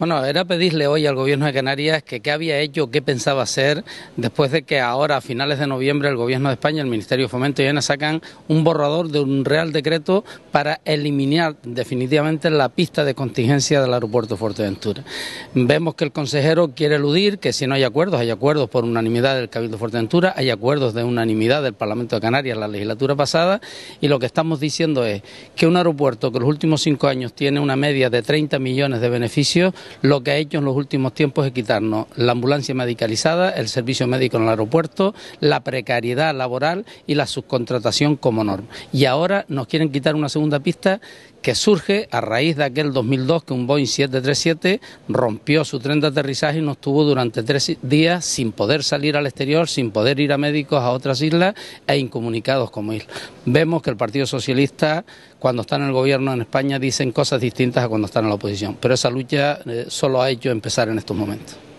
Bueno, era pedirle hoy al Gobierno de Canarias que qué había hecho, qué pensaba hacer, después de que ahora, a finales de noviembre, el Gobierno de España, el Ministerio de Fomento y Viena sacan un borrador de un Real Decreto para eliminar definitivamente la pista de contingencia del aeropuerto Fuerteventura. Vemos que el consejero quiere eludir que si no hay acuerdos, hay acuerdos por unanimidad del Cabildo de Fuerteventura, hay acuerdos de unanimidad del Parlamento de Canarias la legislatura pasada, y lo que estamos diciendo es que un aeropuerto que los últimos cinco años tiene una media de 30 millones de beneficios, lo que ha hecho en los últimos tiempos es quitarnos la ambulancia medicalizada, el servicio médico en el aeropuerto, la precariedad laboral y la subcontratación como norma. Y ahora nos quieren quitar una segunda pista que surge a raíz de aquel 2002 que un Boeing 737 rompió su tren de aterrizaje y nos tuvo durante tres días sin poder salir al exterior, sin poder ir a médicos a otras islas e incomunicados como islas. Vemos que el Partido Socialista, cuando está en el gobierno en España, dicen cosas distintas a cuando está en la oposición, pero esa lucha eh, solo hay yo empezar en estos momentos.